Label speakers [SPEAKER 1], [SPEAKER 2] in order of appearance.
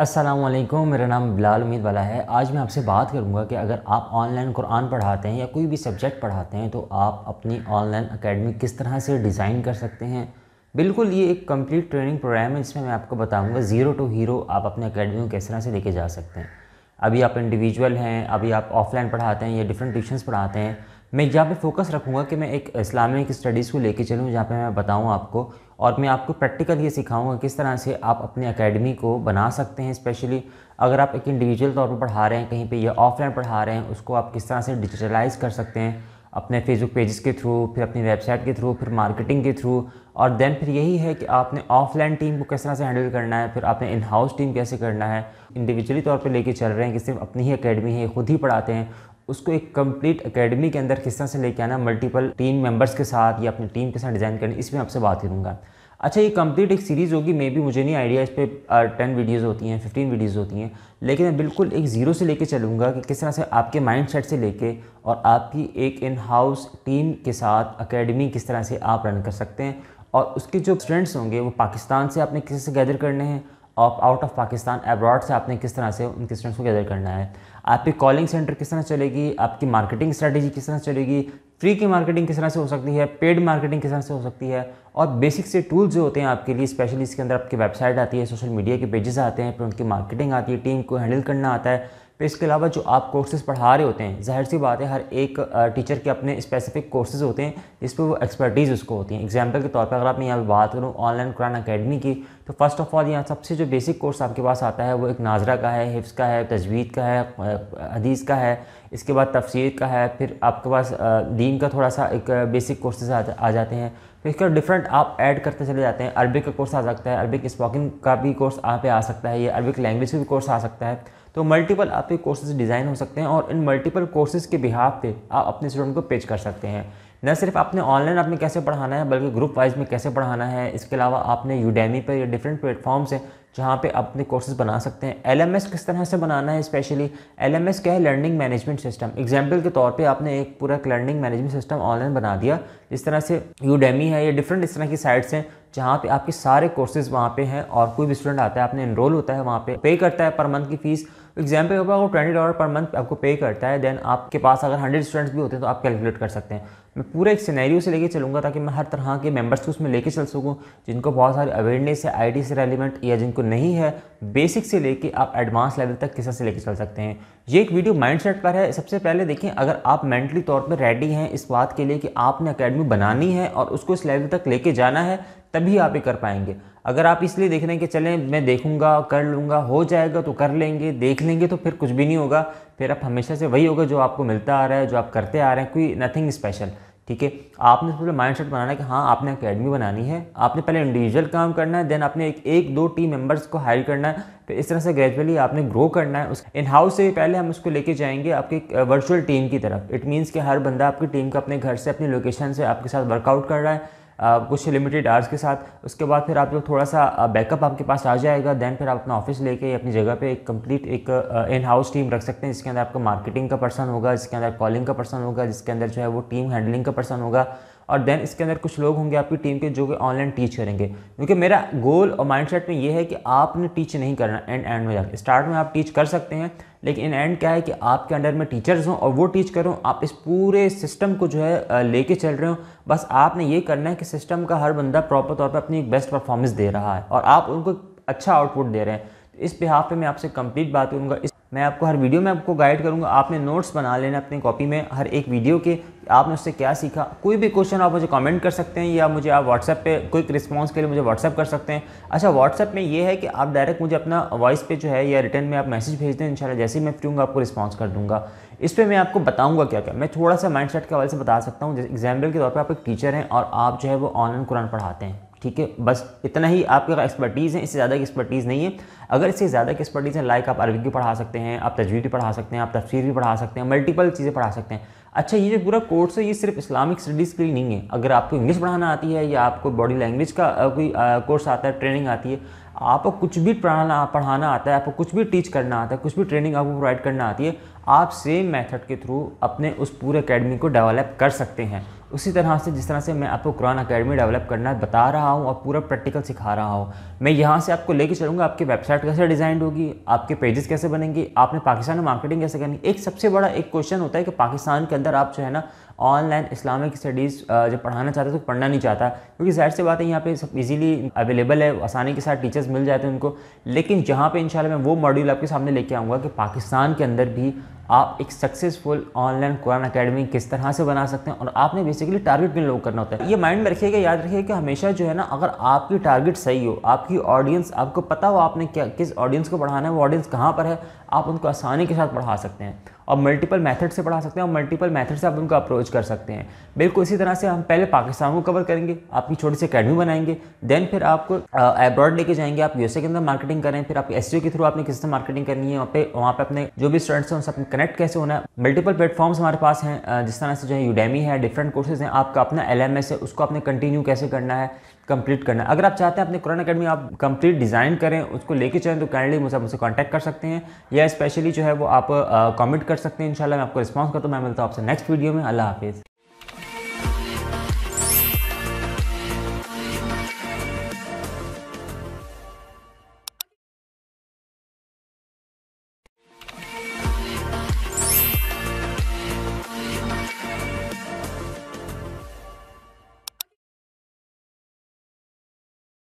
[SPEAKER 1] असलम मेरा नाम बिलाल उम्मीद वाला है आज मैं आपसे बात करूंगा कि अगर आप ऑनलाइन कुरान पढ़ाते हैं या कोई भी सब्जेक्ट पढ़ाते हैं तो आप अपनी ऑनलाइन अकेडमी किस तरह से डिज़ाइन कर सकते हैं बिल्कुल ये एक कंप्लीट ट्रेनिंग प्रोग्राम है जिसमें मैं आपको बताऊंगा ज़ीरो टू हीरो आप अपने अकेडमी को किस तरह से लेके जा सकते हैं अभी आप इंडिविजुअल हैं अभी आप ऑफलाइन पढ़ाते हैं या डिफरेंट ट्यूशन्स पढ़ाते हैं मैं यहाँ पे फोकस रखूँगा कि मैं एक इस्लामिक स्टडीज़ को लेके चलूँ जहाँ पे मैं बताऊँ आपको और मैं आपको प्रैक्टिकल ये सिखाऊंगा किस तरह से आप अपने अकेडमी को बना सकते हैं स्पेशली अगर आप एक इंडिविजुअल तौर पर पढ़ा रहे हैं कहीं पे या ऑफलाइन पढ़ा रहे हैं उसको आप किस तरह से डिजिटलाइज कर सकते हैं अपने फेसबुक पेजेस के थ्रू फिर अपनी वेबसाइट के थ्रू फिर मार्केटिंग के थ्रू और देन फिर यही है कि आपने ऑफलाइन टीम को किस तरह से हैंडल करना है फिर आपने इन हाउस टीम कैसे करना है इंडिविजुअली तौर पे लेके चल रहे हैं कि सिर्फ अपनी ही अकेडमी है खुद ही पढ़ाते हैं उसको एक कंप्लीट एकेडमी के अंदर किस तरह से लेके आना मल्टीपल टीम मेंबर्स के साथ या अपनी टीम के साथ डिज़ाइन करनी इसमें आपसे बात करूँगा अच्छा ये कंप्लीट एक सीरीज़ होगी मे भी मुझे नहीं आइडिया इस पर टेन वीडियोज़ होती हैं फिफ्टीन वीडियोज़ होती हैं लेकिन मैं बिल्कुल एक ज़ीरो से लेके चलूँगा कि किस तरह से आपके माइंड से लेके और आपकी एक इन हाउस टीम के साथ अकेडमी किस तरह से आप रन कर सकते हैं और उसके जो स्टूडेंट्स होंगे वो पाकिस्तान से आपने किसी से गैदर करने हैं of out of Pakistan abroad से आपने किस तरह से उनके स्टूडेंट्स को गैदर करना है आपकी कॉलिंग सेंटर किस तरह चलेगी आपकी मार्केटिंग स्ट्रैटेजी किस तरह चलेगी फ्री की मार्केटिंग किस तरह से हो सकती है पेड मार्केटिंग किस तरह से हो सकती है और बेसिक से टूल्स जो होते हैं आपके लिए स्पेशली इसके अंदर आपकी वेबसाइट आती है सोशल मीडिया के पेजेस आते हैं फिर उनकी मार्केटिंग आती है टीम को हैंडल करना आता है फिर तो इसके अलावा जो आप कोर्सेज़ पढ़ा रहे होते हैं जाहिर सी बात है हर एक टीचर के अपने स्पेसिफिक कोर्सेज़ होते हैं जिस पर वो एक्सपर्टीज़ उसको होती है एग्जाम्पल के तौर पर अगर आप मैं यहाँ पर बात करूँ ऑनलाइन कुरान अकेडमी की तो फर्स्ट ऑफ ऑल यहाँ सबसे जो बेसिक कोर्स आपके पास आता है वो एक नाजरा का है हिफ्स का है तजवीद का है हदीस का है इसके बाद तफसीर का है फिर आपके पास दीन का थोड़ा सा एक बेसिक कोर्सेज आ जाते हैं फिर इसका डिफरेंट आप ऐड करते चले जाते हैं अरबिक का कोर्स आ सकता है अरबिक स्पोकिंग का भी कोर्स यहाँ पे आ सकता है या अरबिक लैंग्वेज का भी कोर्स आ सकता है तो मल्टीपल आपके कोर्सेज डिज़ाइन हो सकते हैं और इन मल्टीपल कोर्सेज के बिहाफ पे आप अपने स्टूडेंट को पेज कर सकते हैं न सिर्फ आपने ऑनलाइन आपने कैसे पढ़ाना है बल्कि ग्रुप वाइज में कैसे पढ़ाना है इसके अलावा आपने यूडेमी पर या डिफरेंट प्लेटफॉर्म्स हैं जहाँ पे अपने कोर्सेज बना सकते हैं एलएमएस किस तरह से बनाना है स्पेशली एलएमएस क्या है लर्निंग मैनेजमेंट सिस्टम एग्जाम्पल के तौर पे आपने एक पूरा लर्निंग मैनेजमेंट सिस्टम ऑनलाइन बना दिया जिस तरह से यूडेमी है या डिफरेंट इस तरह की साइट्स हैं जहाँ पे आपके सारे कोर्सेज वहाँ पे हैं और कोई भी स्टूडेंट आता है आपने इनरोल होता है वहाँ पे पे करता है पर मंथ की फीस एग्जाम्पल होगा वो ट्वेंटी डॉलर पर मंथ आपको पे करता है देन आपके पास अगर हंड्रेड स्टूडेंट्स भी होते हैं तो आप कैलकुलेट कर सकते हैं मैं पूरा एक सिनेरियो से लेके चलूँगा ताकि मैं हर तरह के मेम्बर्स को उसमें लेके चल सकूँ जिनको बहुत सारे अवेयरनेस है आई से रेलिवेंट या जिनको जिनको नहीं है बेसिक से लेके आप एडवांस लेवल तक किसा से लेके चल सकते हैं ये एक वीडियो माइंडसेट पर है सबसे पहले देखें अगर आप मेंटली तौर पर रेडी हैं इस बात के लिए कि आपने अकेडमी बनानी है और उसको इस लेवल तक लेके जाना है तभी आप ये कर पाएंगे अगर आप इसलिए देख रहे हैं कि चलें मैं देखूंगा कर लूँगा हो जाएगा तो कर लेंगे देख लेंगे तो फिर कुछ भी नहीं होगा फिर आप हमेशा से वही होगा जो आपको मिलता आ रहा है जो आप करते आ रहे हैं कोई नथिंग स्पेशल ठीक है आपने पूरे माइंड सेट बनाना है कि हाँ आपने अकेडमी बनानी है आपने पहले इंडिविजुअल काम करना है देन आपने एक एक दो टीम मेंबर्स को हायर करना है फिर तो इस तरह से ग्रेजुअली आपने ग्रो करना है उस इन हाउस से पहले हम उसको लेके जाएंगे आपकी वर्चुअल टीम की तरफ इट मीन्स कि हर बंदा आपकी टीम का अपने घर से अपनी लोकेशन से आपके साथ वर्कआउट कर रहा है कुछ लिमिटेड आर्स के साथ उसके बाद फिर आप लोग थोड़ा सा बैकअप आपके पास आ जाएगा दैन फिर आप अपना ऑफिस लेके अपनी जगह पे एक कंप्लीट एक इन हाउस टीम रख सकते हैं जिसके अंदर आपका मार्केटिंग का पर्सन होगा जिसके अंदर कॉलिंग का पर्सन होगा जिसके अंदर जो है वो टीम हैंडलिंग का पर्सन होगा और देन इसके अंदर कुछ लोग होंगे आपकी टीम के जो कि ऑनलाइन टीच करेंगे क्योंकि मेरा गोल और माइंडसेट में ये है कि आपने टीच नहीं करना एंड एंड में जाकर स्टार्ट में आप टीच कर सकते हैं लेकिन इन एंड क्या है कि आपके अंडर में टीचर्स हों और वो टीच करो आप इस पूरे सिस्टम को जो है लेके चल रहे हो बस आपने ये करना है कि सिस्टम का हर बंदा प्रॉपर तौर पर अपनी बेस्ट परफॉर्मेंस दे रहा है और आप उनको अच्छा आउटपुट दे रहे हैं इस बिहाफ पे मैं आपसे कंप्लीट बात करूँगा इस मैं आपको हर वीडियो में आपको गाइड करूंगा आपने नोट्स बना लेना अपनी कॉपी में हर एक वीडियो के आपने उससे क्या सीखा कोई भी क्वेश्चन आप मुझे कमेंट कर सकते हैं या मुझे आप व्हाट्सएप पे क्विक रिस्पांस के लिए मुझे व्हाट्सएप कर सकते हैं अच्छा व्हाट्सएप में ये है कि आप डायरेक्ट मुझे अपना वॉइस पे जो है या रिटर्न में आप मैसेज भेज दें इनशाला जैसे ही मैं फ्री हूँ आपको रिस्पॉन्स कर दूँगा इस पर मैं आपको बताऊँगा क्या क्या मैं थोड़ा सा माइंड के हवाले से बता सकता हूँ जैसे एग्जाम्पल के तौर पर आप एक टीचर हैं और आप जो है वो ऑनलाइन कुरान पढ़ाते हैं ठीक है बस इतना ही आपके पास एक्सपर्टीज़ है इससे ज़्यादा की एक्सपर्टीज़ नहीं है अगर इससे ज़्यादा की एक्सपर्टीज़ है लाइक आप अरबी भी पढ़ा सकते हैं आप तजवीज़ भी पढ़ा सकते हैं आप तफसीर भी पढ़ा सकते हैं मल्टीपल चीज़ें पढ़ा सकते हैं अच्छा ये जो पूरा कोर्स है ये सिर्फ इस्लामिक स्टडीज़ के लिए नहीं है अगर आपको इंग्लिश पढ़ाना आती है या आपको बॉडी लैंग्वेज का कोई कोर्स आता है ट्रेनिंग आती है आपको कुछ भी पढ़ाना पढ़ाना आता है आपको कुछ भी टीच करना आता है कुछ भी ट्रेनिंग आपको प्रोवाइड करना आती है आप सेम मेथड के थ्रू अपने उस पूरे अकेडमी को डेवलप कर सकते हैं उसी तरह से जिस तरह से मैं आपको कुरान अकेडमी डेवलप करना बता रहा हूँ और पूरा प्रैक्टिकल सिखा रहा हूँ मैं यहाँ से आपको लेके चलूँगा आपकी वेबसाइट कैसे डिज़ाइन होगी आपके पेजेस कैसे बनेंगे आपने पाकिस्तान में मार्केटिंग कैसे करनी एक सबसे बड़ा एक क्वेश्चन होता है कि पाकिस्तान के अंदर आप जो है ना ऑनलाइन इस्लामिक स्टडीज़ जब पढ़ाना चाहते हैं तो पढ़ना नहीं चाहता क्योंकि जाहिर सी बात है यहाँ पे सब इजीली अवेलेबल है आसानी के साथ टीचर्स मिल जाते हैं उनको लेकिन जहाँ पे इंशाल्लाह मैं वो मॉड्यूल आपके सामने लेके आऊँगा कि पाकिस्तान के अंदर भी आप एक सक्सेसफुल ऑनलाइन कुरान अकेडमी किस तरह से बना सकते हैं और आपने बेसिकली टारगेट भी लोग करना होता है ये माइंड में रखिएगा याद रखिए कि हमेशा जो है ना अगर आपकी टारगेट सही हो आपकी ऑडियंस आपको पता हो आपने क्या किस ऑडियंस को पढ़ाना है वो ऑडियंस कहाँ पर है आप उनको आसानी के साथ पढ़ा सकते हैं और मल्टीपल मैथड से पढ़ा सकते हैं और मल्टीपल मैथड से आप उनको अप्रोच कर सकते हैं बिल्कुल इसी तरह से हम पहले पाकिस्तान को कवर करेंगे आपकी छोटी सी अकेडमी बनाएंगे देन फिर आपको एब्रॉड लेके जाएंगे आप यूएसए के अंदर मार्केटिंग करें फिर आप एस के थ्रू आपने किस तरह मार्केटिंग करनी है वहाँ पे वहाँ पे अपने जो भी स्टूडेंट्स हैं उनसे अपने कनेक्ट कैसे होना है मल्टीपल प्लेटफॉर्म्स हमारे पास हैं जिस तरह से जो है यूडेमी है डिफरेंट कोर्सेज हैं आपका अपना एल है उसको आपने कंटिन्यू कैसे करना है कंप्लीट करना है अगर आप चाहते हैं अपने कुरान अकेडमी आप कंप्लीट डिज़ाइन करें उसको लेके चलें तो काइंडली मुझे मुझसे कॉन्टैक्ट कर सकते हैं या स्पेशली जो है वो आप कमेंट कर सकते हैं इंशाल्लाह मैं आपको रिस्पॉन्स करता हूँ मैं मिलता हूँ आपसे नेक्स्ट वीडियो में अल्लाह हाफिज़